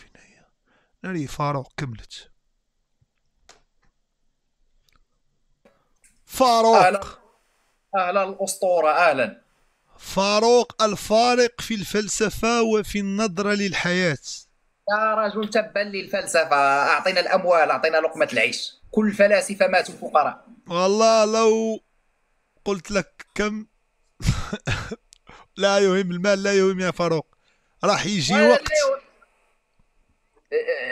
هي ناري فاروق كملت فاروق أهلا. أهلا الأسطورة أهلا فاروق الفارق في الفلسفة وفي النظرة للحياة يا رجل تبا للفلسفة أعطينا الأموال أعطينا لقمة العيش كل الفلاسفة ماتوا فقراء والله لو قلت لك كم لا يهم المال لا يهم يا فاروق راح يجي وقت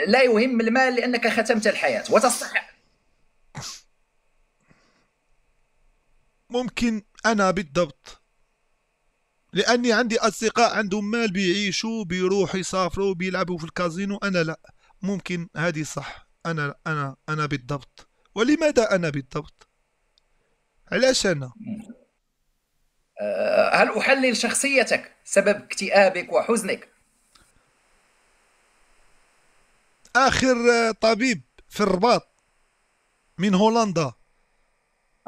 لا يهم المال لأنك ختمت الحياة وتصح ممكن أنا بالضبط لأني عندي أصدقاء عندهم مال بيعيشوا بيروحوا يسافروا بيلعبوا في الكازينو أنا لا ممكن هذه صح أنا أنا أنا بالضبط ولماذا أنا بالضبط علاش أنا أه، هل أحلل شخصيتك سبب اكتئابك وحزنك اخر آه، طبيب في الرباط من هولندا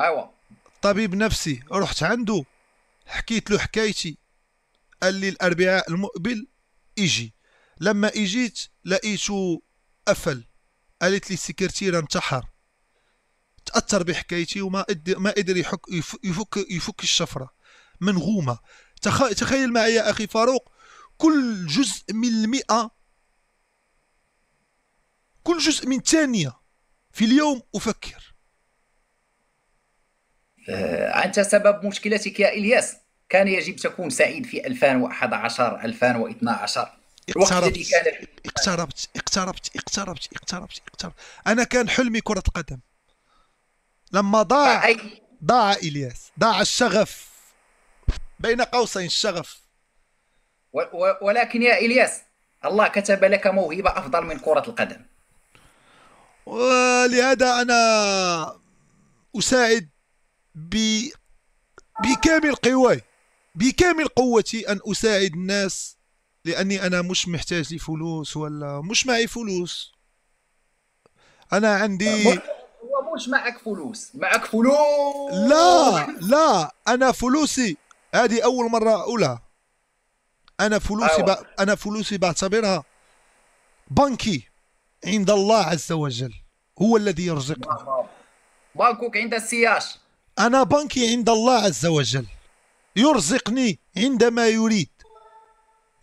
ايوا طبيب نفسي رحت عنده حكيت له حكايتي قال لي الاربعاء المقبل اجي لما اجيت لقيته قفل قالت لي السكرتيره انتحر تاثر بحكايتي وما قدر ما قدر يحك يفك يفك الشفره منغومه تخيل معي يا اخي فاروق كل جزء من المئة كل جزء من ثانية في اليوم أفكر آه، أنت سبب مشكلتك يا إلياس كان يجب تكون سعيد في 2011 2012 اقتربت اقتربت اقتربت اقتربت اقتربت اقتربت انا كان حلمي كره القدم لما ضاع أي... ضاع الياس ضاع الشغف بين قوسين الشغف و... و... ولكن يا الياس الله كتب لك موهبه افضل من كره القدم ولهذا أنا أساعد ب... بكامل قواي بكامل قوتي أن أساعد الناس لأني أنا مش محتاج لفلوس ولا مش معي فلوس أنا عندي هو مش معك فلوس معك فلوس لا لا أنا فلوسي هذه أول مرة اولى أنا فلوسي أيوة. ب... أنا فلوسي بعتبرها بنكي عند الله عز وجل هو الذي يرزقنا بنكك عند السياش أنا بنكي عند الله عز وجل يرزقني عندما يريد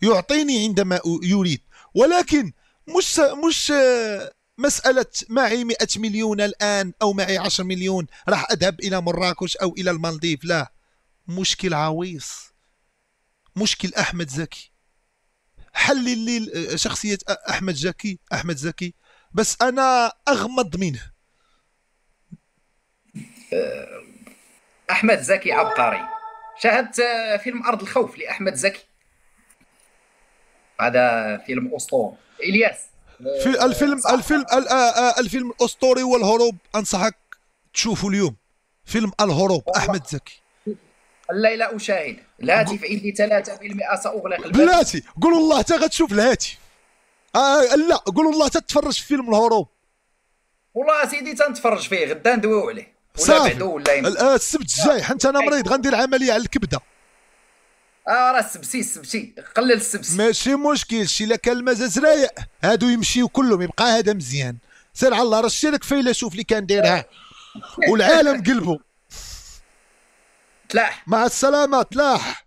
يعطيني عندما يريد ولكن مش مش مسألة معي 100 مليون الآن أو معي 10 مليون راح أذهب إلى مراكش أو إلى المالديف لا مشكل عويص مشكل أحمد زكي حلل لي آه، شخصيه احمد زكي احمد زكي بس انا اغمض منه آه، احمد زكي عبقري شاهدت آه، فيلم ارض الخوف لاحمد زكي هذا فيلم اسطوري الياس في الفيلم الفيلم الفيلم الاسطوري والهروب انصحك تشوفه اليوم فيلم الهروب احمد زكي الليلة أشاهد الهاتف عندي 3% سأغلق الباب بلاتي قول الله حتى غتشوف الهاتف آه،, آه لا قول الله تتفرج في فيلم الهروب والله سيدي تنتفرج فيه غدا ندويو عليه ولا بعدو ولا يمكن. آه، السبت الجاي حنت انا مريض غندير عمليه على الكبده اه راه السبسي السبسي قلل السبسي ماشي مشكل شي لا كان المزاز رايق هادو يمشيو كلهم يبقى هذا مزيان سير على الله راه الشرك فيه شوف اللي كان دايرها والعالم قلبه تلاح مع السلامه تلاح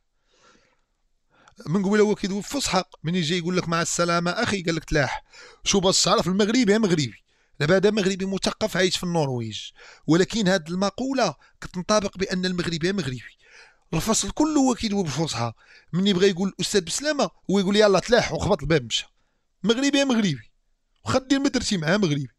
من قبيله هو كيدوب في صحق من يجي يقول لك مع السلامه اخي قال لك تلاح شو بس عرف المغربي يا مغربي دابا هذا مغربي مثقف عايش في النرويج ولكن هذه المقوله كتنطبق بان المغربي مغربي الفصل كله هو كيدوي بالفصحى من يبغى يقول الاستاذ بسلامه هو يقول يلا تلاح وخبط الباب مشى مغربي يا مغربي وخا دير ما درتي معاه مغربي